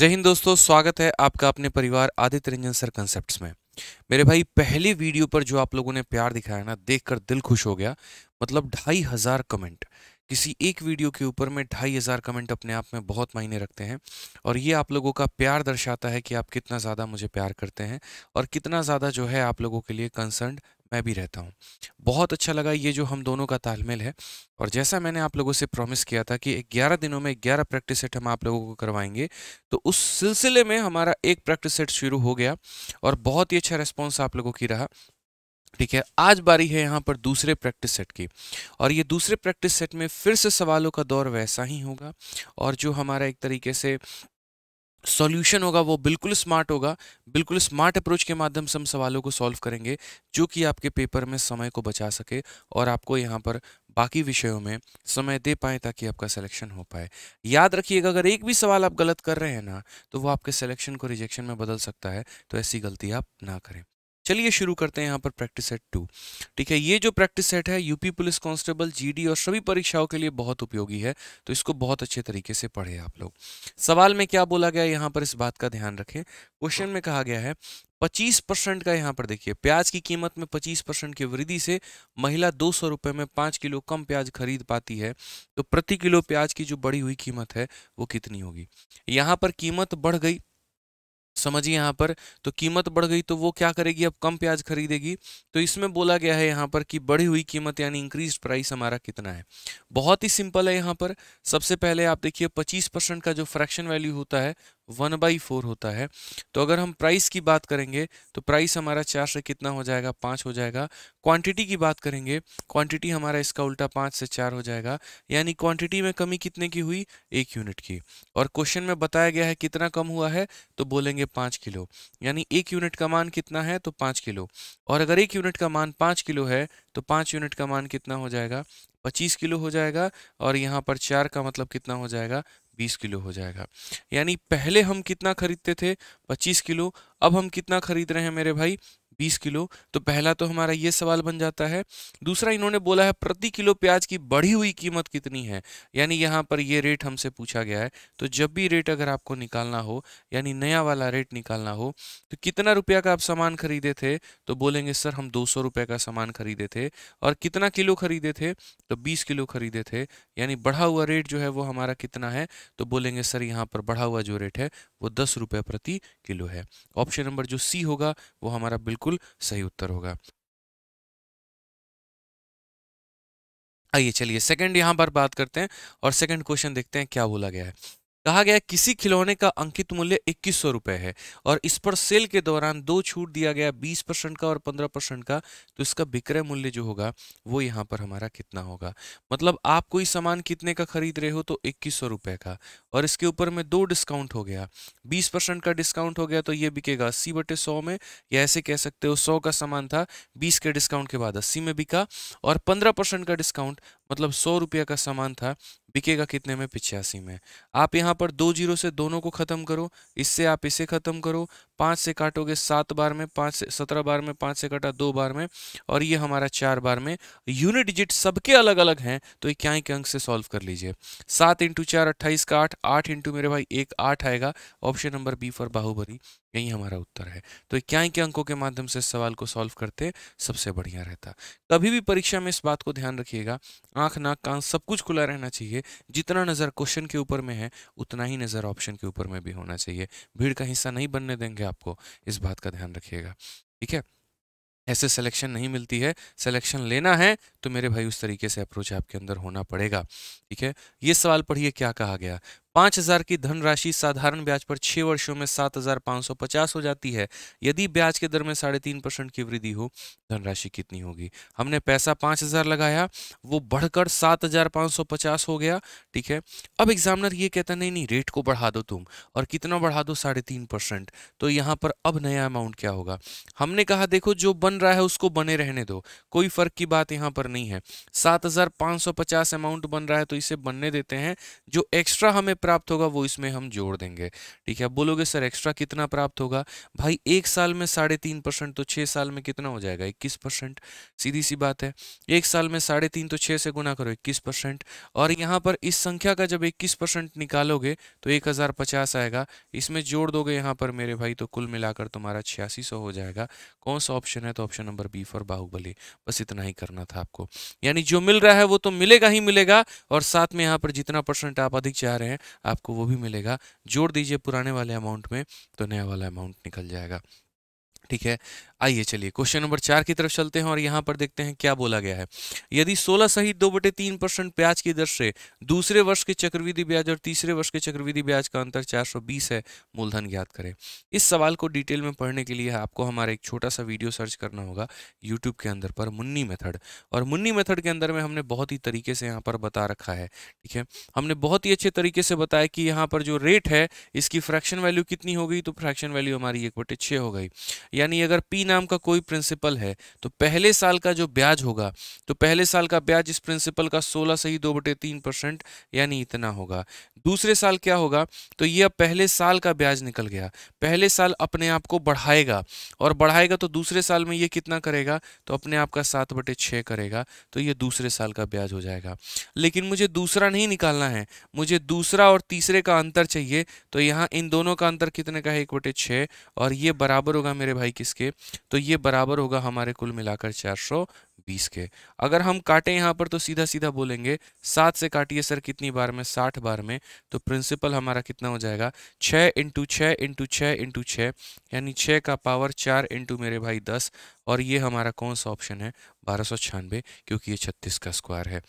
जय हिंद दोस्तों स्वागत है आपका अपने परिवार आदित्य रंजन सर कंसेप्ट में मेरे भाई पहली वीडियो पर जो आप लोगों ने प्यार दिखाया ना देखकर दिल खुश हो गया मतलब ढाई हजार कमेंट किसी एक वीडियो के ऊपर में ढाई हज़ार कमेंट अपने आप में बहुत मायने रखते हैं और ये आप लोगों का प्यार दर्शाता है कि आप कितना ज़्यादा मुझे प्यार करते हैं और कितना ज़्यादा जो है आप लोगों के लिए कंसर्न मैं भी रहता हूँ बहुत अच्छा लगा ये जो हम दोनों का तालमेल है और जैसा मैंने आप लोगों से प्रॉमिस किया था कि 11 दिनों में 11 प्रैक्टिस सेट हम आप लोगों को करवाएंगे तो उस सिलसिले में हमारा एक प्रैक्टिस सेट शुरू हो गया और बहुत ही अच्छा रिस्पॉन्स आप लोगों की रहा ठीक है आज बारी है यहाँ पर दूसरे प्रैक्टिस सेट की और ये दूसरे प्रैक्टिस सेट में फिर से सवालों का दौर वैसा ही होगा और जो हमारा एक तरीके से सॉल्यूशन होगा वो बिल्कुल स्मार्ट होगा बिल्कुल स्मार्ट अप्रोच के माध्यम से हम सवालों को सॉल्व करेंगे जो कि आपके पेपर में समय को बचा सके और आपको यहाँ पर बाकी विषयों में समय दे पाए ताकि आपका सिलेक्शन हो पाए याद रखिएगा अगर एक भी सवाल आप गलत कर रहे हैं ना तो वो आपके सिलेक्शन को रिजेक्शन में बदल सकता है तो ऐसी गलती आप ना करें चलिए शुरू करते हैं यहाँ पर प्रैक्टिस सेट टू ठीक है ये जो प्रैक्टिस सेट है यूपी पुलिस कांस्टेबल जीडी और सभी परीक्षाओं के लिए बहुत उपयोगी है तो इसको बहुत अच्छे तरीके से पढ़े आप लोग सवाल में क्या बोला गया यहाँ पर इस बात का ध्यान रखें क्वेश्चन में कहा गया है 25 परसेंट का यहाँ पर देखिए प्याज की कीमत में 25 परसेंट की वृद्धि से महिला दो सौ रुपये में पाँच किलो कम प्याज खरीद पाती है तो प्रति किलो प्याज की जो बढ़ी हुई कीमत है वो कितनी होगी यहाँ पर कीमत बढ़ गई समझिए यहाँ पर तो कीमत बढ़ गई तो वो क्या करेगी अब कम प्याज खरीदेगी तो इसमें बोला गया है यहाँ पर कि बढ़ी हुई कीमत यानी इंक्रीज प्राइस हमारा कितना है बहुत ही सिंपल है यहाँ पर सबसे पहले आप देखिए 25 परसेंट का जो फ्रैक्शन वैल्यू होता है वन बाई फोर होता है तो अगर हम प्राइस की बात करेंगे तो प्राइस हमारा चार से कितना हो जाएगा पाँच हो जाएगा क्वांटिटी की बात करेंगे क्वांटिटी हमारा इसका उल्टा पाँच से चार हो जाएगा यानी क्वांटिटी में कमी कितने की हुई एक यूनिट की और क्वेश्चन में बताया गया है कितना कम हुआ है तो बोलेंगे पाँच किलो यानी एक यूनिट का मान कितना है तो पाँच किलो और अगर एक यूनिट का मान पाँच किलो है तो पाँच यूनिट का मान कितना हो जाएगा पच्चीस किलो हो जाएगा और यहाँ पर चार का मतलब कितना हो जाएगा बीस किलो हो जाएगा यानी पहले हम कितना खरीदते थे पच्चीस किलो अब हम कितना खरीद रहे हैं मेरे भाई बीस किलो तो पहला तो हमारा ये सवाल बन जाता है दूसरा इन्होंने बोला है प्रति किलो प्याज की बढ़ी हुई कीमत कितनी है यानी यहाँ पर ये रेट हमसे पूछा गया है तो जब भी रेट अगर आपको निकालना हो यानी नया वाला रेट निकालना हो तो कितना रुपया का आप सामान खरीदे थे तो बोलेंगे सर हम दो सौ रुपये का सामान खरीदे थे और कितना किलो खरीदे थे तो बीस किलो खरीदे थे यानी बढ़ा हुआ रेट जो है वो हमारा कितना है तो बोलेंगे सर यहाँ पर बढ़ा हुआ जो रेट है वो दस रुपये प्रति किलो है ऑप्शन नंबर जो सी होगा वो हमारा बिल्कुल बिल्कुल सही उत्तर होगा आइए चलिए सेकंड यहां पर बात करते हैं और सेकंड क्वेश्चन देखते हैं क्या बोला गया है कहा गया किसी खिलौने का अंकित मूल्य इक्कीस सौ रुपए है और इस पर सेल के दौरान दो छूट दिया गया बीस परसेंट का और पंद्रह परसेंट का तो इसका विक्रय मूल्य जो होगा वो यहाँ पर हमारा कितना होगा मतलब आप कोई सामान कितने का खरीद रहे हो तो इक्कीस सौ रुपए का और इसके ऊपर में दो डिस्काउंट हो गया बीस परसेंट का डिस्काउंट हो गया तो ये बिकेगा अस्सी बटे सौ में या ऐसे कह सकते हो सौ का सामान था बीस के डिस्काउंट के बाद अस्सी में बिका और पंद्रह परसेंट का डिस्काउंट मतलब सौ रुपये का सामान था बिकेगा कितने में पिचासी में आप यहाँ पर दो जीरो से दोनों को ख़त्म करो इससे आप इसे ख़त्म करो पाँच से काटोगे सात बार में पाँच से सत्रह बार में पाँच से काटा दो बार में और ये हमारा चार बार में यूनिट डिजिट सबके अलग अलग हैं तो क्या के अंक से सॉल्व कर लीजिए सात इंटू चार अट्ठाईस का आठ आठ इंटू मेरे भाई एक आठ आएगा option number B for Baahubali यही हमारा उत्तर है तो क्या के अंकों के माध्यम से इस सवाल को सॉल्व करते सबसे बढ़िया रहता कभी भी परीक्षा में इस बात को ध्यान रखिएगा आंख नाक कान सब कुछ खुला रहना चाहिए जितना नज़र क्वेश्चन के ऊपर में है उतना ही नज़र ऑप्शन के ऊपर में भी होना चाहिए भीड़ का हिस्सा नहीं बनने देंगे आपको इस बात का ध्यान रखिएगा ठीक है ऐसे सिलेक्शन नहीं मिलती है सिलेक्शन लेना है तो मेरे भाई उस तरीके से अप्रोच आपके अंदर होना पड़ेगा ठीक है ये सवाल पढ़िए क्या कहा गया पाँच हजार की धनराशि साधारण ब्याज पर छह वर्षों में सात हजार पाँच सौ पचास हो जाती है यदि ब्याज के दर में साढ़े तीन परसेंट की वृद्धि हो धनराशि कितनी होगी हमने पैसा पाँच हजार लगाया वो बढ़कर सात हजार पाँच सौ पचास हो गया ठीक है अब एग्जामिनर ये कहता नहीं नहीं रेट को बढ़ा दो तुम और कितना बढ़ा दो साढ़े तीन परसेंट तो यहाँ पर अब नया अमाउंट क्या होगा हमने कहा देखो जो बन रहा है उसको बने रहने दो कोई फर्क की बात यहाँ पर नहीं है सात हजार पाँच सौ पचास अमाउंट बन रहा है तो इसे बनने देते हैं जो एक्स्ट्रा हमें प्राप्त होगा वो इसमें हम जोड़ देंगे ठीक है आप बोलोगे सर एक्स्ट्रा कितना प्राप्त होगा भाई एक साल में साढ़े तीन परसेंट तो छः साल में कितना हो जाएगा इक्कीस परसेंट सीधी सी बात है एक साल में साढ़े तीन तो छः से गुना करो इक्कीस परसेंट और यहाँ पर इस संख्या का जब इक्कीस परसेंट निकालोगे तो एक हज़ार पचास आएगा इसमें जोड़ दोगे यहाँ पर मेरे भाई तो कुल मिलाकर तुम्हारा छियासी सौ हो जाएगा कौन सा ऑप्शन है तो option number B for Baahubali बस इतना ही करना था आपको यानी जो मिल रहा है वो तो मिलेगा ही मिलेगा और साथ में यहाँ पर जितना परसेंट आप अधिक चाह रहे हैं आपको वो भी मिलेगा जोड़ दीजिए पुराने वाले अमाउंट में तो नया वाला अमाउंट निकल जाएगा ठीक है आइए चलिए क्वेश्चन नंबर चार की तरफ चलते हैं और यहाँ पर देखते हैं क्या बोला गया है यदि सोलह सहित दो बटे तीन परसेंट ब्याज की दर से दूसरे वर्ष के चक्रवृद्धि ब्याज और तीसरे वर्ष के चक्रवृद्धि ब्याज का अंतर 420 है मूलधन ज्ञात करें इस सवाल को डिटेल में पढ़ने के लिए आपको हमारा एक छोटा सा वीडियो सर्च करना होगा यूट्यूब के अंदर पर मुन्नी मेथड और मुन्नी मेथड के अंदर में हमने बहुत ही तरीके से यहाँ पर बता रखा है ठीक है हमने बहुत ही अच्छे तरीके से बताया कि यहाँ पर जो रेट है इसकी फ्रैक्शन वैल्यू कितनी हो गई तो फ्रैक्शन वैल्यू हमारी एक बटे हो गई यानी अगर पी नाम का कोई प्रिंसिपल है तो पहले साल का जो ब्याज होगा तो पहले साल का ब्याज इस प्रिंसिपल का सोलह से ही दो बटे तीन परसेंट यानी इतना होगा दूसरे साल क्या होगा तो ये अब पहले साल का ब्याज निकल गया पहले साल अपने आप को बढ़ाएगा और बढ़ाएगा तो दूसरे साल में ये कितना करेगा तो अपने आप का सात बटे छः करेगा तो ये दूसरे साल का ब्याज हो जाएगा लेकिन मुझे दूसरा नहीं निकालना है मुझे दूसरा और तीसरे का अंतर चाहिए तो यहाँ इन दोनों का अंतर कितने का है एक बटे छः और ये बराबर होगा मेरे भाई किसके तो ये बराबर होगा हमारे कुल मिलाकर 420 के अगर हम काटें यहाँ पर तो सीधा सीधा बोलेंगे सात से काटिए सर कितनी बार में साठ बार में तो प्रिंसिपल हमारा कितना हो जाएगा छः इंटू छः इंटू छः इंटू छः यानी छः का पावर चार इंटू मेरे भाई दस और ये हमारा कौन सा ऑप्शन है बारह क्योंकि ये छत्तीस का स्क्वायर है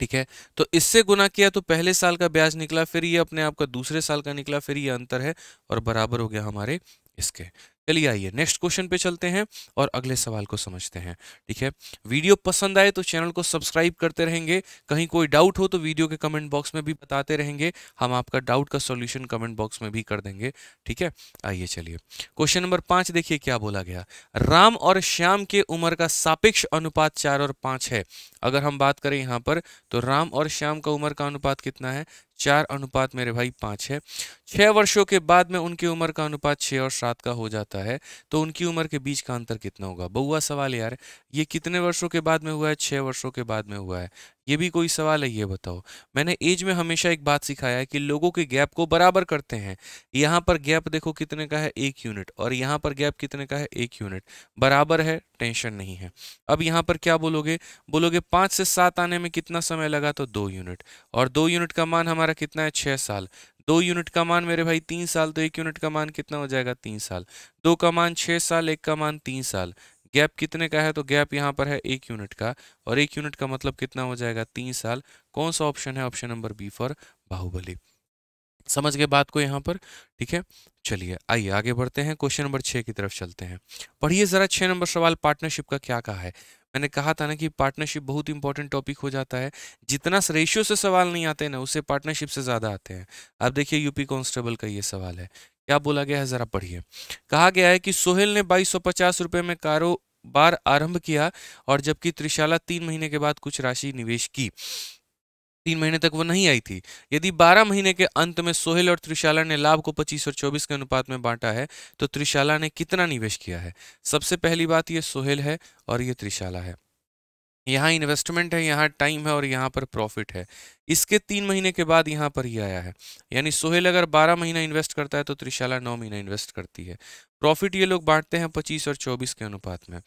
ठीक है तो इससे गुना किया तो पहले साल का ब्याज निकला फिर ये अपने आप का दूसरे साल का निकला फिर ये अंतर है और बराबर हो गया हमारे इसके चलिए आइए नेक्स्ट क्वेश्चन पे चलते हैं और अगले सवाल को समझते हैं ठीक है वीडियो पसंद आए तो चैनल को सब्सक्राइब करते रहेंगे कहीं कोई डाउट हो तो वीडियो के कमेंट बॉक्स में भी बताते रहेंगे हम आपका डाउट का सॉल्यूशन कमेंट बॉक्स में भी कर देंगे ठीक है आइए चलिए क्वेश्चन नंबर पाँच देखिए क्या बोला गया राम और श्याम के उम्र का सापेक्ष अनुपात चार और पाँच है अगर हम बात करें यहाँ पर तो राम और श्याम का उम्र का अनुपात कितना है चार अनुपात मेरे भाई पाँच है छः वर्षों के बाद में उनकी उम्र का अनुपात छः और सात का हो जाता है तो उनकी उम्र के बीच का अंतर कितना होगा बउआ सवाल यार ये कितने वर्षों के बाद में हुआ है छः वर्षों के बाद में हुआ है ये भी कोई सवाल है ये बताओ मैंने एज में हमेशा एक बात सिखाया है कि लोगों के गैप को बराबर करते हैं यहाँ पर गैप देखो कितने का है एक यूनिट और यहाँ पर गैप कितने का है एक यूनिट बराबर है टेंशन नहीं है अब यहाँ पर क्या बोलोगे बोलोगे पाँच से सात आने में कितना समय लगा तो दो यूनिट और दो यूनिट का मान हमारा कितना है छः साल दो यूनिट का मान मेरे भाई तीन साल तो एक यूनिट का मान कितना हो जाएगा तीन साल दो का मान छः साल एक का मान तीन साल गैप कितने का है तो गैप यहाँ पर है एक यूनिट का और एक यूनिट का मतलब कितना हो जाएगा तीन साल कौन सा ऑप्शन है option number B for Baahubali समझ गए बात को यहाँ पर ठीक है चलिए आइए आगे बढ़ते हैं क्वेश्चन नंबर छः की तरफ चलते हैं पढ़िए जरा छः नंबर सवाल पार्टनरशिप का क्या कहा है मैंने कहा था ना कि पार्टनरशिप बहुत इंपॉर्टेंट टॉपिक हो जाता है जितना रेशियो से सवाल नहीं आते ना उससे पार्टनरशिप से ज़्यादा आते हैं अब देखिए यूपी कांस्टेबल का ये सवाल है क्या बोला गया है ज़रा पढ़िए कहा गया है कि सोहेल ने बाईस सौ में कारोबार आरंभ किया और जबकि त्रिशाला तीन महीने के बाद कुछ राशि निवेश की तीन महीने तक वो नहीं आई थी यदि 12 महीने के अंत में सोहेल और त्रिशाला ने लाभ को 25 और 24 के अनुपात में बांटा है तो त्रिशाला ने कितना निवेश किया है सबसे पहली बात ये सोहेल है और ये त्रिशाला है यहाँ इन्वेस्टमेंट है यहाँ टाइम है और यहाँ पर प्रॉफिट है इसके तीन महीने के बाद यहाँ पर ही यह आया है यानी सोहेल अगर बारह महीना इन्वेस्ट करता है तो त्रिशाला नौ महीना इन्वेस्ट करती है प्रॉफिट ये लोग बांटते हैं पच्चीस और चौबीस के अनुपात में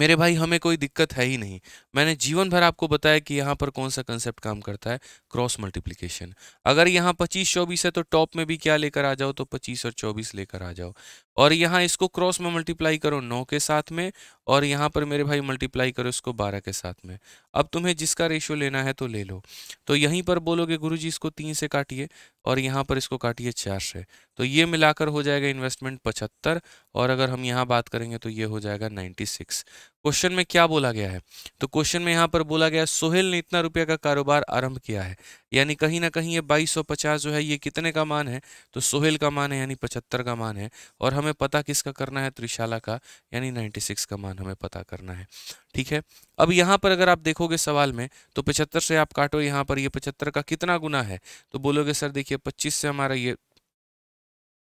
मेरे भाई हमें कोई दिक्कत है ही नहीं मैंने जीवन भर आपको बताया कि यहाँ पर कौन सा कंसेप्ट काम करता है क्रॉस मल्टीप्लिकेशन अगर यहाँ पच्चीस चौबीस है तो टॉप में भी क्या लेकर आ जाओ तो पच्चीस और चौबीस लेकर आ जाओ और यहाँ इसको क्रॉस में मल्टीप्लाई करो नौ के साथ में और यहाँ पर मेरे भाई मल्टीप्लाई करो इसको बारह के साथ में अब तुम्हें जिसका रेशियो लेना है तो ले लो तो यहीं पर बोलोगे गुरु जी इसको तीन से काटिए और यहाँ पर इसको काटिए चार से तो ये मिलाकर हो जाएगा इन्वेस्टमेंट पचहत्तर और अगर हम यहाँ बात करेंगे तो ये हो जाएगा नाइन्टी सिक्स क्वेश्चन में क्या बोला गया है तो क्वेश्चन में यहाँ पर बोला गया सोहेल ने इतना रुपया का कारोबार आरंभ किया है यानी कहीं ना कहीं ये 2250 जो है ये कितने का मान है तो सोहेल का मान है यानी 75 का मान है और हमें पता किसका करना है त्रिशाला का यानी 96 का मान हमें पता करना है ठीक है अब यहाँ पर अगर आप देखोगे सवाल में तो पचहत्तर से आप काटो यहाँ पर ये पचहत्तर का कितना गुना है तो बोलोगे सर देखिए पच्चीस से हमारा ये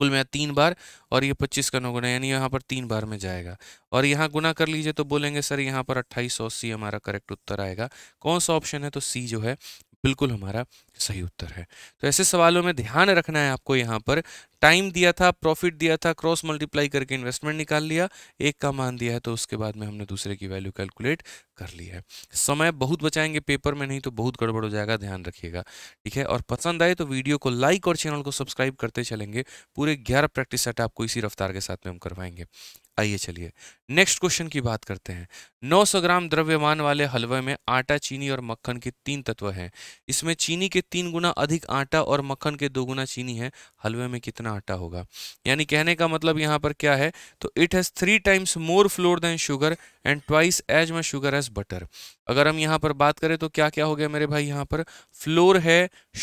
कुल में तीन बार और ये पच्चीस का नौ गुना यानी यहाँ पर तीन बार में जाएगा और यहाँ गुना कर लीजिए तो बोलेंगे सर यहाँ पर अट्ठाईस सी हमारा करेक्ट उत्तर आएगा कौन सा ऑप्शन है तो सी जो है बिल्कुल हमारा सही उत्तर है तो ऐसे सवालों में ध्यान रखना है आपको यहाँ पर टाइम दिया था प्रॉफिट दिया था क्रॉस मल्टीप्लाई करके इन्वेस्टमेंट निकाल लिया एक का मान दिया है तो उसके बाद में हमने दूसरे की वैल्यू कैलकुलेट कर ली है समय बहुत बचाएंगे पेपर में नहीं तो बहुत गड़बड़ हो जाएगा ध्यान रखिएगा ठीक है और पसंद आए तो वीडियो को लाइक और चैनल को सब्सक्राइब करते चलेंगे पूरे ग्यारह प्रैक्टिस सेट आपको इसी रफ्तार के साथ में हम करवाएंगे आइए चलिए नेक्स्ट क्वेश्चन की बात करते हैं 900 ग्राम द्रव्यमान वाले हलवे में आटा चीनी और मक्खन के तीन तत्व हैं इसमें चीनी के तीन गुना अधिक आटा और मक्खन के दो गुना चीनी है हलवे में कितना आटा होगा यानी कहने का मतलब यहाँ पर क्या है तो it has three times more flour than sugar and twice as much sugar as butter अगर हम यहाँ पर बात करें तो क्या क्या हो गया मेरे भाई यहाँ पर फ्लोर है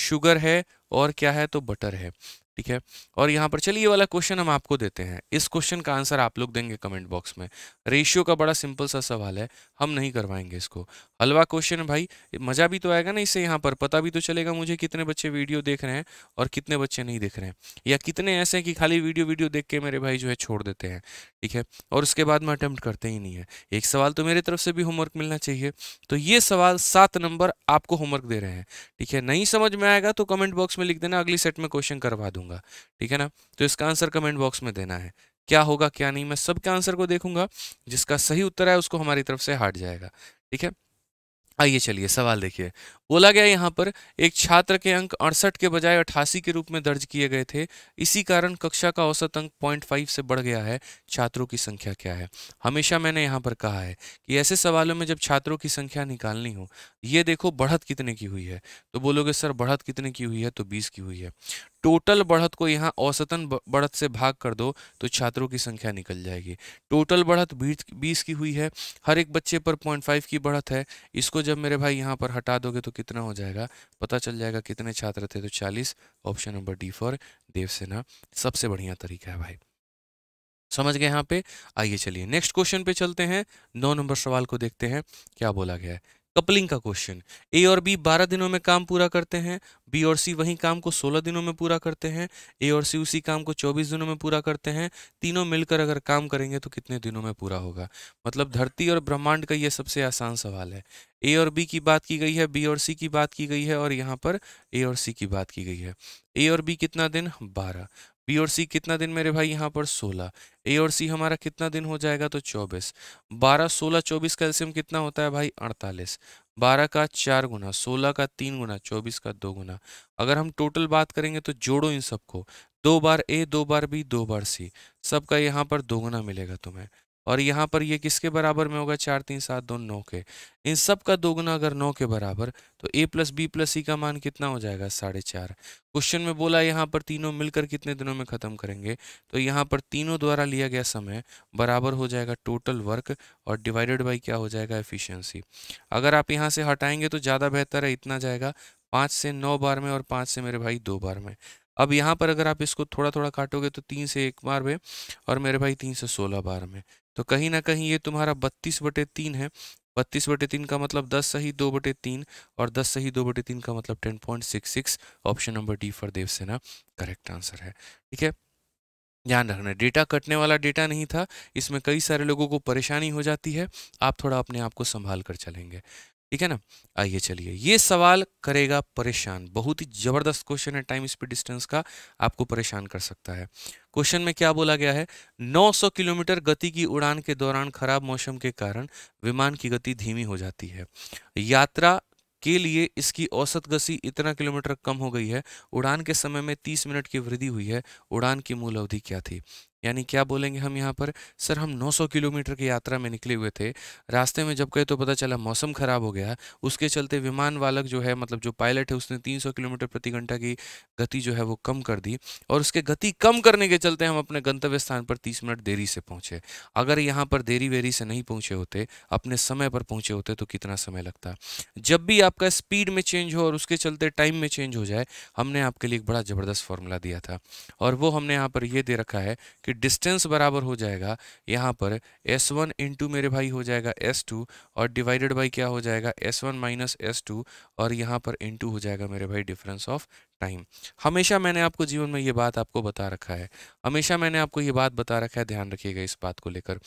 शुगर है और क्या है तो बटर है ठीक है और यहाँ पर चलिए ये वाला क्वेश्चन हम आपको देते हैं इस क्वेश्चन का आंसर आप लोग देंगे कमेंट बॉक्स में रेशियो का बड़ा सिंपल सा सवाल है हम नहीं करवाएंगे इसको हलवा क्वेश्चन भाई मज़ा भी तो आएगा ना इससे यहाँ पर पता भी तो चलेगा मुझे कितने बच्चे वीडियो देख रहे हैं और कितने बच्चे नहीं देख रहे हैं या कितने ऐसे हैं कि खाली वीडियो वीडियो देख के मेरे भाई जो है छोड़ देते हैं ठीक है और उसके बाद में अटैम्प्ट करते ही नहीं है एक सवाल तो मेरे तरफ से भी होमवर्क मिलना चाहिए तो ये सवाल सात नंबर आपको होमवर्क दे रहे हैं ठीक है नहीं समझ में आएगा तो कमेंट बॉक्स में लिख देना अगली सेट में क्वेश्चन करवा दूंगा करूंगा ठीक है ना तो इसका आंसर कमेंट बॉक्स में देना है क्या होगा क्या नहीं मैं सबके आंसर को देखूंगा जिसका सही उत्तर है उसको हमारी तरफ से हट जाएगा ठीक है आइए चलिए सवाल देखिए बोला गया यहाँ पर एक छात्र के अंक अड़सठ के बजाय अठासी के रूप में दर्ज किए गए थे इसी कारण कक्षा का औसत अंक पॉइंट फाइव से बढ़ गया है छात्रों की संख्या क्या है हमेशा मैंने यहाँ पर कहा है कि ऐसे सवालों में जब छात्रों की संख्या निकालनी हो ये देखो बढ़त कितने की हुई है तो बोलोगे सर बढ़त कितने की हुई है तो बीस की हुई है टोटल बढ़त को यहाँ औसतन बढ़त से भाग कर दो तो छात्रों की संख्या निकल जाएगी टोटल बढ़त बीस की हुई है हर एक बच्चे पर पॉइंट फाइव की बढ़त है इसको जब मेरे भाई यहाँ पर हटा दोगे तो कितना हो जाएगा पता चल जाएगा कितने छात्र थे तो चालीस option number D for Devasena सबसे बढ़िया तरीका है भाई समझ गए यहाँ पे आइए चलिए नेक्स्ट क्वेश्चन पे चलते हैं नौ नंबर सवाल को देखते हैं क्या बोला गया है कपलिंग का क्वेश्चन ए और बी बारह दिनों में काम पूरा करते हैं बी और सी वही काम को सोलह दिनों में पूरा करते हैं ए और सी उसी काम को चौबीस दिनों में पूरा करते हैं तीनों मिलकर अगर काम करेंगे तो कितने दिनों में पूरा होगा मतलब धरती और ब्रह्मांड का ये सबसे आसान सवाल है ए और बी की बात की गई है बी और सी की बात की गई है और यहाँ पर ए और सी की बात की गई है ए और बी कितना दिन बारह बी और सी कितना दिन मेरे भाई यहाँ पर सोलह ए और सी हमारा कितना दिन हो जाएगा तो चौबीस बारह सोलह चौबीस कैल्शियम कितना होता है भाई अड़तालीस बारह का चार गुना सोलह का तीन गुना चौबीस का दो गुना अगर हम टोटल बात करेंगे तो जोड़ो इन सबको दो बार ए दो बार बी दो बार सी सबका यहाँ पर दो गुना मिलेगा तुम्हें और यहाँ पर ये किसके बराबर में होगा चार तीन सात दो नौ के इन सब का दोगुना अगर नौ के बराबर तो A plus B plus C का मान कितना हो जाएगा साढ़े चार क्वेश्चन में बोला यहाँ पर तीनों मिलकर कितने दिनों में ख़त्म करेंगे तो यहाँ पर तीनों द्वारा लिया गया समय बराबर हो जाएगा टोटल वर्क और डिवाइडेड बाई क्या हो जाएगा एफिशियंसी अगर आप यहाँ से हटाएंगे तो ज़्यादा बेहतर है इतना जाएगा पाँच से नौ बार में और पाँच से मेरे भाई दो बार में अब यहाँ पर अगर आप इसको थोड़ा थोड़ा काटोगे तो तीन से एक बार में और मेरे भाई तीन से सोलह बार में तो कहीं ना कहीं ये तुम्हारा बत्तीस बटे तीन है बत्तीस बटे तीन का मतलब दस सही दो बटे तीन और दस सही दो बटे तीन का मतलब ten point six six option number D for Devasena correct answer है ठीक है ध्यान रखना डेटा कटने वाला डेटा नहीं था इसमें कई सारे लोगों को परेशानी हो जाती है आप थोड़ा अपने आप को संभाल कर चलेंगे ठीक है ना आइए चलिए ये सवाल करेगा परेशान बहुत ही जबरदस्त क्वेश्चन है टाइम स्पीड डिस्टेंस का आपको परेशान कर सकता है क्वेश्चन में क्या बोला गया है 900 किलोमीटर गति की उड़ान के दौरान खराब मौसम के कारण विमान की गति धीमी हो जाती है यात्रा के लिए इसकी औसत गति इतना किलोमीटर कम हो गई है उड़ान के समय में 30 मिनट की वृद्धि हुई है उड़ान की मूल अवधि क्या थी यानी क्या बोलेंगे हम यहाँ पर सर हम 900 किलोमीटर की यात्रा में निकले हुए थे रास्ते में जब गए तो पता चला मौसम ख़राब हो गया उसके चलते विमान वालक जो है मतलब जो पायलट है उसने 300 किलोमीटर प्रति घंटा की गति जो है वो कम कर दी और उसके गति कम करने के चलते हम अपने गंतव्य स्थान पर तीस मिनट देरी से पहुँचे अगर यहाँ पर देरी वेरी से नहीं पहुँचे होते अपने समय पर पहुँचे होते तो कितना समय लगता जब भी आपका स्पीड में चेंज हो और उसके चलते टाइम में चेंज हो जाए हमने आपके लिए एक बड़ा ज़बरदस्त फॉर्मूला दिया था और वो हमने यहाँ पर ये दे रखा है कि डिस्टेंस बराबर हो जाएगा यहाँ पर एस वन इंटू मेरे भाई हो जाएगा एस टू और डिवाइडेड बाई क्या हो जाएगा S one minus S two और यहाँ पर इन हो जाएगा मेरे भाई डिफरेंस ऑफ टाइम हमेशा मैंने आपको जीवन में ये बात आपको बता रखा है हमेशा मैंने आपको ये बात बता रखा है ध्यान रखिएगा इस बात को लेकर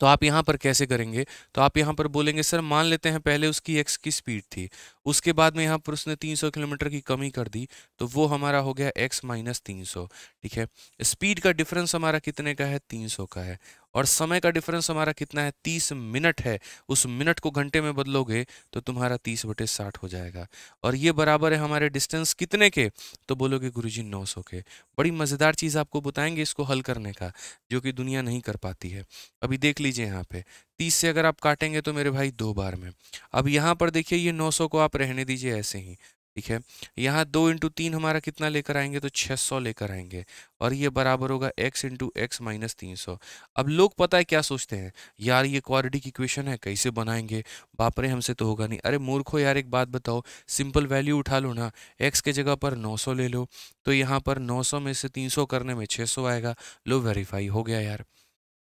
तो आप यहाँ पर कैसे करेंगे तो आप यहाँ पर बोलेंगे सर मान लेते हैं पहले उसकी एक्स की स्पीड थी उसके बाद में यहाँ पर उसने 300 किलोमीटर की कमी कर दी तो वो हमारा हो गया x माइनस तीन ठीक है स्पीड का डिफरेंस हमारा कितने का है 300 का है और समय का डिफरेंस हमारा कितना है 30 मिनट है उस मिनट को घंटे में बदलोगे तो तुम्हारा 30 बटे साठ हो जाएगा और ये बराबर है हमारे डिस्टेंस कितने के तो बोलोगे गुरुजी सौ के बड़ी मज़ेदार चीज़ आपको बताएंगे इसको हल करने का जो कि दुनिया नहीं कर पाती है अभी देख लीजिए यहाँ पे तीस से अगर आप काटेंगे तो मेरे भाई दो बार में अब यहाँ पर देखिए ये नौ सौ को आप रहने दीजिए ऐसे ही ठीक है यहाँ दो इंटू तीन हमारा कितना लेकर आएंगे तो 600 लेकर आएंगे और ये बराबर होगा x इंटू एक्स माइनस तीन अब लोग पता है क्या सोचते हैं यार ये की इक्वेशन है कैसे बनाएंगे बापरे हमसे तो होगा नहीं अरे मूर्खो यार एक बात बताओ सिंपल वैल्यू उठा लो ना x के जगह पर 900 ले लो तो यहाँ पर 900 में से 300 करने में 600 आएगा लो वेरीफाई हो गया यार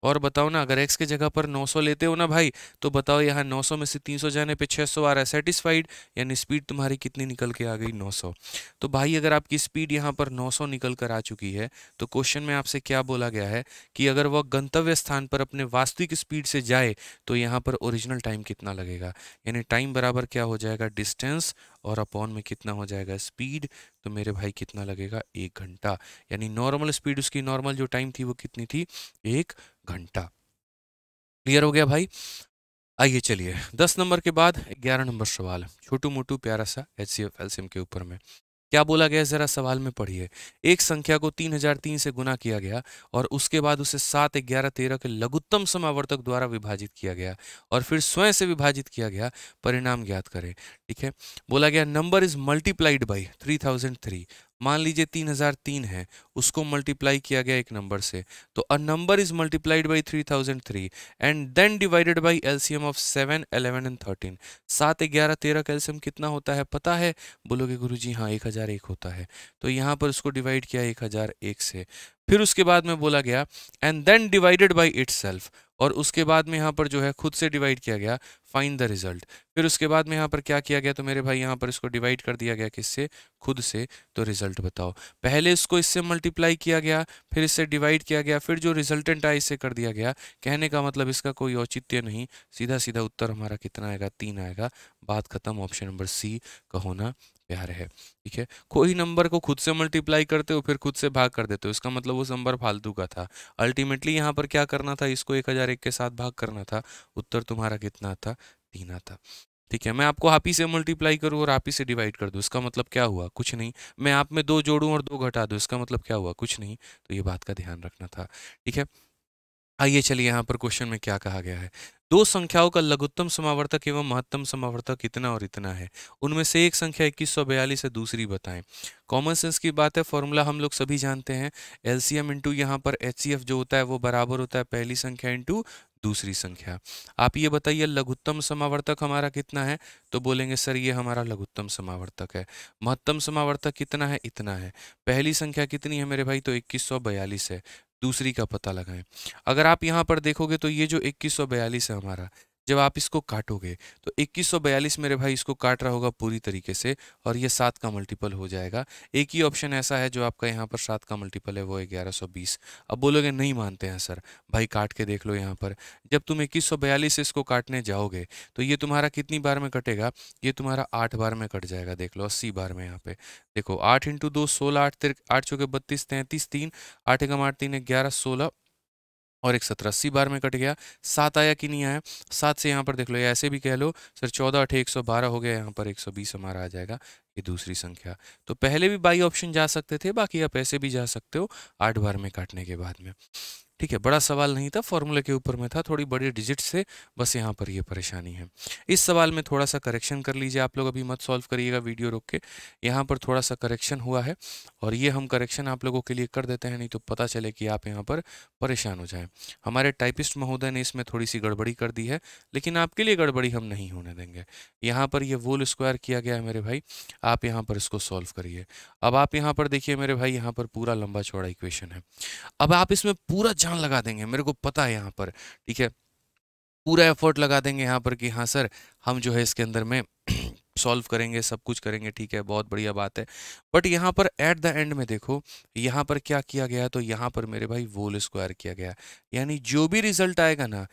और बताओ ना अगर एक्स के जगह पर 900 लेते हो ना भाई तो बताओ यहाँ 900 में से 300 जाने पे 600 आ रहा है सेटिस्फाइड यानी स्पीड तुम्हारी कितनी निकल के आ गई 900 तो भाई अगर आपकी स्पीड यहाँ पर 900 निकल कर आ चुकी है तो क्वेश्चन में आपसे क्या बोला गया है कि अगर वह गंतव्य स्थान पर अपने वास्तविक स्पीड से जाए तो यहाँ पर ओरिजिनल टाइम कितना लगेगा यानी टाइम बराबर क्या हो जाएगा डिस्टेंस और अपॉन में कितना हो जाएगा स्पीड तो मेरे भाई कितना लगेगा एक घंटा यानी नॉर्मल स्पीड उसकी नॉर्मल जो टाइम थी वो कितनी थी एक घंटा क्लियर हो गया भाई आइए चलिए दस नंबर के बाद ग्यारह नंबर सवाल छोटू मोटू प्यारा सा एच सी एफ एल्सियम के ऊपर में क्या बोला गया जरा सवाल में पढ़िए एक संख्या को 3003 से गुना किया गया और उसके बाद उसे सात ग्यारह तेरह के लघुत्तम समावर्तक द्वारा विभाजित किया गया और फिर स्वयं से विभाजित किया गया परिणाम ज्ञात करें ठीक है बोला गया नंबर इज मल्टीप्लाइड बाई 3003 मान लीजिए 3003 है उसको मल्टीप्लाई किया गया एक नंबर से तो a number is multiplied by 3003 and then divided by LCM of 7 11 and 13 सात ग्यारह तेरह का एल्सियम कितना होता है पता है बोलोगे गुरु जी हाँ एक हज़ार एक होता है तो यहाँ पर उसको डिवाइड किया एक हज़ार एक से फिर उसके बाद में बोला गया and then divided by itself और उसके बाद में यहाँ पर जो है खुद से डिवाइड किया गया फाइंड द रिजल्ट फिर उसके बाद में यहाँ पर क्या किया गया तो मेरे भाई यहाँ पर इसको डिवाइड कर दिया गया किससे खुद से तो रिजल्ट बताओ पहले इसको इससे मल्टीप्लाई किया गया फिर इससे डिवाइड किया गया फिर जो रिजल्टेंट आया इससे कर दिया गया कहने का मतलब इसका कोई औचित्य नहीं सीधा सीधा उत्तर हमारा कितना आएगा तीन आएगा बात खत्म ऑप्शन नंबर सी का होना प्यार है ठीक है कोई नंबर को खुद से मल्टीप्लाई करते हो फिर खुद से भाग कर देते हो इसका मतलब उस नंबर फालतू का था अल्टीमेटली यहाँ पर क्या करना था इसको एक हज़ार एक के साथ भाग करना था उत्तर तुम्हारा कितना था तीन आता ठीक है मैं आपको आप ही से मल्टीप्लाई करूँ और आप ही से डिवाइड कर दूँ इसका मतलब क्या हुआ कुछ नहीं मैं आप में दो जोड़ूँ और दो घटा दूँ इसका मतलब क्या हुआ कुछ नहीं तो ये बात का ध्यान रखना था ठीक है आइए चलिए यहाँ पर क्वेश्चन में क्या कहा गया है दो संख्याओं का लघुत्तम समावर्तक एवं महत्तम समावर्तक इतना और इतना है उनमें से एक संख्या इक्कीस है दूसरी बताएं कॉमन सेंस की बात है फॉर्मूला हम लोग सभी जानते हैं एल सी एम इंटू यहाँ पर एच जो होता है वो बराबर होता है पहली संख्या इंटू दूसरी संख्या आप ये बताइए लघुत्तम समावर्तक हमारा कितना है तो बोलेंगे सर ये हमारा लघुत्तम समावर्तक है महत्तम समावर्तक कितना है इतना है पहली संख्या कितनी है मेरे भाई तो इक्कीस है दूसरी का पता लगाएं अगर आप यहाँ पर देखोगे तो ये जो इक्कीस है हमारा जब आप इसको काटोगे तो 2142 मेरे भाई इसको काट रहा होगा पूरी तरीके से और ये सात का मल्टीपल हो जाएगा एक ही ऑप्शन ऐसा है जो आपका यहाँ पर सात का मल्टीपल है वो है ग्यारह सौ बीस अब बोलोगे नहीं मानते हैं सर भाई काट के देख लो यहाँ पर जब तुम इक्कीस सौ बयालीस इसको काटने जाओगे तो ये तुम्हारा कितनी बार में कटेगा ये तुम्हारा आठ बार में कट जाएगा देख लो अस्सी बार में यहाँ पे देखो आठ इंटू दो सोलह आठ तिर आठ चौके बत्तीस तैंतीस तीन आठ एक आठ तीन ग्यारह सोलह और एक सत्रह अस्सी बार में कट गया सात आया कि नहीं आया सात से यहाँ पर देख लो या ऐसे भी कह लो सर चौदह अठे एक सौ बारह हो गया यहाँ पर एक सौ बीस हमारा आ जाएगा ये दूसरी संख्या तो पहले भी बाई ऑप्शन जा सकते थे बाकी आप ऐसे भी जा सकते हो आठ बार में काटने के बाद में ठीक है बड़ा सवाल नहीं था फॉर्मूला के ऊपर में था थोड़ी बड़ी डिजिट से बस यहाँ पर ये परेशानी है इस सवाल में थोड़ा सा करेक्शन कर लीजिए आप लोग अभी मत सॉल्व करिएगा वीडियो रोक के यहाँ पर थोड़ा सा करेक्शन हुआ है और ये हम करेक्शन आप लोगों के लिए कर देते हैं नहीं तो पता चले कि आप यहाँ पर परेशान हो जाएँ हमारे टाइपिस्ट महोदय ने इसमें थोड़ी सी गड़बड़ी कर दी है लेकिन आपके लिए गड़बड़ी हम नहीं होने देंगे यहाँ पर यह वोल स्क्वायर किया गया है मेरे भाई आप यहाँ पर इसको सॉल्व करिए अब आप यहाँ पर देखिए मेरे भाई यहाँ पर पूरा लंबा चौड़ा इक्वेशन है अब आप इसमें पूरा जान लगा देंगे मेरे को पता है यहाँ पर ठीक है पूरा एफर्ट लगा देंगे यहाँ पर कि हाँ सर हम जो है इसके अंदर में सॉल्व करेंगे सब कुछ करेंगे ठीक है बहुत बढ़िया बात है बट यहाँ पर एट द एंड में देखो यहाँ पर क्या किया गया तो यहाँ पर मेरे भाई वोल स्क्वायर किया गया यानी जो भी रिजल्ट आएगा ना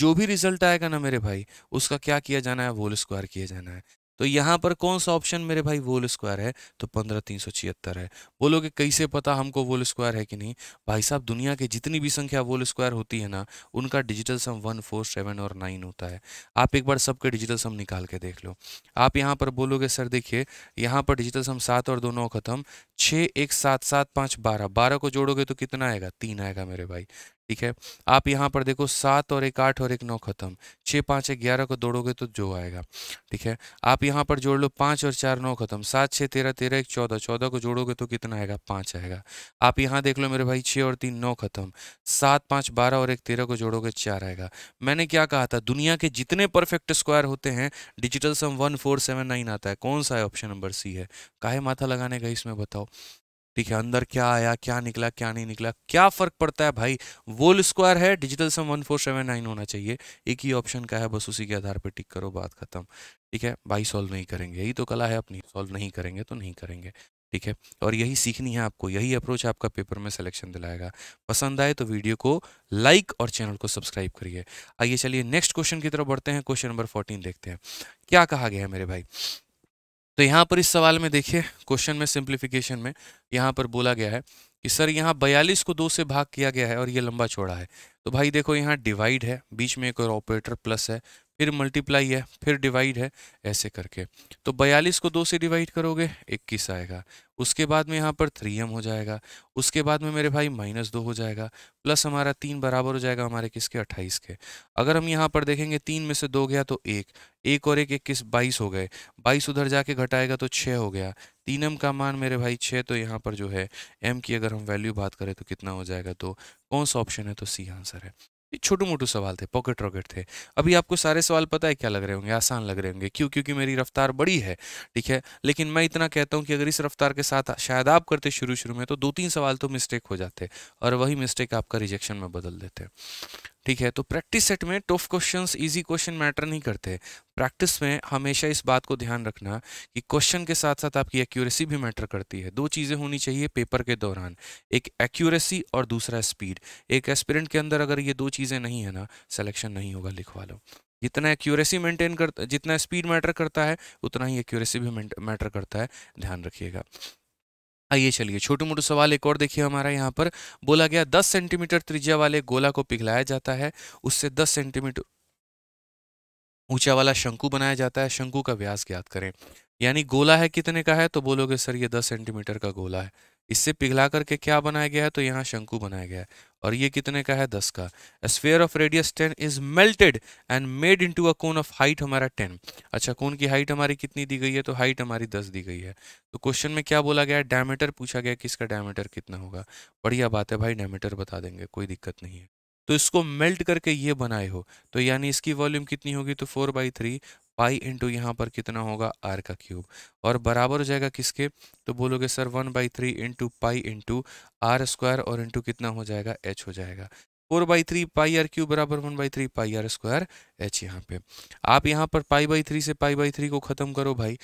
जो भी रिजल्ट आएगा ना मेरे भाई उसका क्या किया जाना है वोल स्क्वायर किया जाना है तो यहाँ पर कौन सा ऑप्शन मेरे भाई वोल स्क्वायर है तो पंद्रह तीन सौ छिहत्तर है बोलोगे कैसे पता हमको वोल स्क्वायर है कि नहीं भाई साहब दुनिया की जितनी भी संख्या वोल स्क्वायर होती है ना उनका digital sum one four seven और नाइन होता है आप एक बार सबके डिजिटल सम निकाल के देख लो आप यहाँ पर बोलोगे सर देखिए यहाँ पर डिजिटल सम सात और दोनों खत्म छः एक सात सात पाँच बारह बारह को जोड़ोगे तो कितना आएगा तीन आएगा मेरे भाई ठीक है आप यहाँ पर देखो सात और एक आठ और एक नौ खत्म छः पाँच एक ग्यारह को दौड़ोगे तो जो आएगा ठीक है आप यहाँ पर जोड़ लो पाँच और चार नौ खत्म सात छः तेरह तेरह एक चौदह चौदह को जोड़ोगे तो कितना आएगा पाँच आएगा आप यहाँ देख लो मेरे भाई छः और तीन नौ खत्म सात पाँच बारह और एक तेरह को जोड़ोगे चार आएगा मैंने क्या कहा था दुनिया के जितने परफेक्ट स्क्वायर होते हैं digital sum one four seven nine आता है कौन सा है ऑप्शन नंबर सी है काहे माथा लगाने का इसमें बताओ ठीक है अंदर क्या आया क्या निकला क्या नहीं निकला क्या फ़र्क पड़ता है भाई वोल स्क्वायर है digital sum one four seven nine होना चाहिए एक ही ऑप्शन का है बस उसी के आधार पर टिक करो बात खत्म ठीक है भाई सॉल्व नहीं करेंगे यही तो कला है अपनी सॉल्व नहीं करेंगे तो नहीं करेंगे ठीक है और यही सीखनी है आपको यही अप्रोच आपका पेपर में सिलेक्शन दिलाएगा पसंद आए तो वीडियो को लाइक और चैनल को सब्सक्राइब करिए आइए चलिए नेक्स्ट क्वेश्चन की तरफ बढ़ते हैं क्वेश्चन नंबर फोर्टीन देखते हैं क्या कहा गया है मेरे भाई तो यहाँ पर इस सवाल में देखिए क्वेश्चन में सिंप्लीफिकेशन में यहाँ पर बोला गया है कि सर यहाँ बयालीस को दो से भाग किया गया है और ये लंबा छोड़ा है तो भाई देखो यहाँ डिवाइड है बीच में एक और ऑपरेटर प्लस है फिर मल्टीप्लाई है फिर डिवाइड है ऐसे करके तो बयालीस को दो से डिवाइड करोगे इक्कीस आएगा उसके बाद में यहाँ पर थ्री एम हो जाएगा उसके बाद में मेरे भाई माइनस दो हो जाएगा प्लस हमारा तीन बराबर हो जाएगा हमारे किसके 28 के अगर हम यहाँ पर देखेंगे तीन में से दो गया तो एक एक और एक इक्कीस बाईस हो गए बाईस उधर जाके घटाएगा तो छः हो गया तीन एम का मान मेरे भाई छः तो यहाँ पर जो है एम की अगर हम वैल्यू बात करें तो कितना हो जाएगा तो कौन सा ऑप्शन है तो सी आंसर है ये छोटू मोटू सवाल थे पॉकेट रॉकेट थे अभी आपको सारे सवाल पता है क्या लग रहे होंगे आसान लग रहे होंगे क्यों क्योंकि मेरी रफ्तार बड़ी है ठीक है लेकिन मैं इतना कहता हूँ कि अगर इस रफ्तार के साथ शायद आप करते शुरू शुरू में तो दो तीन सवाल तो मिस्टेक हो जाते और वही मिस्टेक आपका रिजेक्शन में बदल देते ठीक है तो प्रैक्टिस सेट में tough question easy question matter नहीं करते प्रैक्टिस में हमेशा इस बात को ध्यान रखना कि क्वेश्चन के साथ साथ आपकी एक्यूरेसी भी मैटर करती है दो चीज़ें होनी चाहिए पेपर के दौरान एक एक्यूरेसी और दूसरा स्पीड एक एस्पिरेंट के अंदर अगर ये दो चीज़ें नहीं है ना सिलेक्शन नहीं होगा लिखवा लो जितना एक्यूरेसी मेंटेन कर जितना स्पीड मैटर करता है उतना ही एक्यूरेसी भी मैटर करता है ध्यान रखिएगा आइए चलिए छोटे मोटे सवाल एक और देखिए हमारा यहाँ पर बोला गया 10 सेंटीमीटर त्रिज्या वाले गोला को पिघलाया जाता है उससे 10 सेंटीमीटर ऊंचा वाला शंकु बनाया जाता है शंकु का व्यास ज्ञात करें यानी गोला है कितने का है तो बोलोगे सर ये 10 सेंटीमीटर का गोला है इससे पिघला करके क्या बनाया गया है तो यहाँ शंकु बनाया गया है और ये कितने का है दस का sphere of radius ten is melted and made to a cone of height हमारा टेन अच्छा कोन की हाइट हमारी कितनी दी गई है तो हाइट हमारी दस दी गई है तो क्वेश्चन में क्या बोला गया है डायमीटर पूछा गया कि इसका डायमीटर कितना होगा बढ़िया बात है भाई डायमीटर बता देंगे कोई दिक्कत नहीं है तो इसको मेल्ट करके ये बनाए हो तो यानी इसकी वॉल्यूम कितनी होगी तो four by three pi into यहाँ पर कितना होगा आर का क्यूब और बराबर हो जाएगा किसके तो बोलोगे sir one by three into pi into R square और इंटू कितना हो जाएगा एच हो जाएगा four by three pi R cube बराबर one by three pi R square H यहाँ पे आप यहाँ पर पाई बाई थ्री से पाई बाई थ्री को ख़त्म करो भाई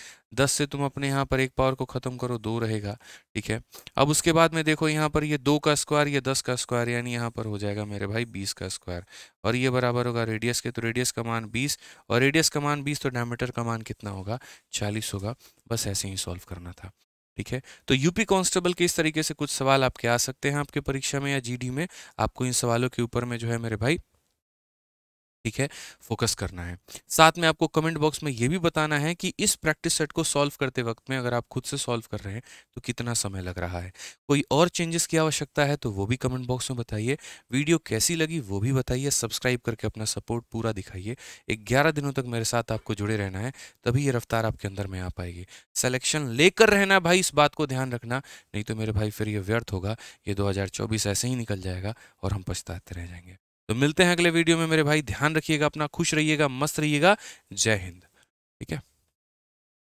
दस से तुम अपने यहाँ पर एक पावर को ख़त्म करो दो रहेगा ठीक है अब उसके बाद में देखो यहाँ पर ये दो का स्क्वायर ये दस का स्क्वायर यानी यहाँ पर हो जाएगा मेरे भाई बीस का स्क्वायर और ये बराबर होगा रेडियस के तो रेडियस का मान बीस और रेडियस का मान बीस तो डायमीटर का मान कितना होगा चालीस होगा बस ऐसे ही सॉल्व करना था ठीक है तो यूपी कांस्टेबल के इस तरीके से कुछ सवाल आपके आ सकते हैं आपके परीक्षा में या जीडी में आपको इन सवालों के ऊपर में जो है मेरे भाई ठीक है फोकस करना है साथ में आपको कमेंट बॉक्स में ये भी बताना है कि इस प्रैक्टिस सेट को सॉल्व करते वक्त में अगर आप खुद से सॉल्व कर रहे हैं तो कितना समय लग रहा है कोई और चेंजेस की आवश्यकता है तो वो भी कमेंट बॉक्स में बताइए वीडियो कैसी लगी वो भी बताइए सब्सक्राइब करके अपना सपोर्ट पूरा दिखाइए ग्यारह दिनों तक मेरे साथ आपको जुड़े रहना है तभी ये रफ्तार आपके अंदर में आ पाएगी सेलेक्शन लेकर रहना भाई इस बात को ध्यान रखना नहीं तो मेरे भाई फिर ये व्यर्थ होगा ये दो ऐसे ही निकल जाएगा और हम पछताते रह जाएंगे तो मिलते हैं अगले वीडियो में मेरे भाई ध्यान रखिएगा अपना खुश रहिएगा मस्त रहिएगा जय हिंद ठीक है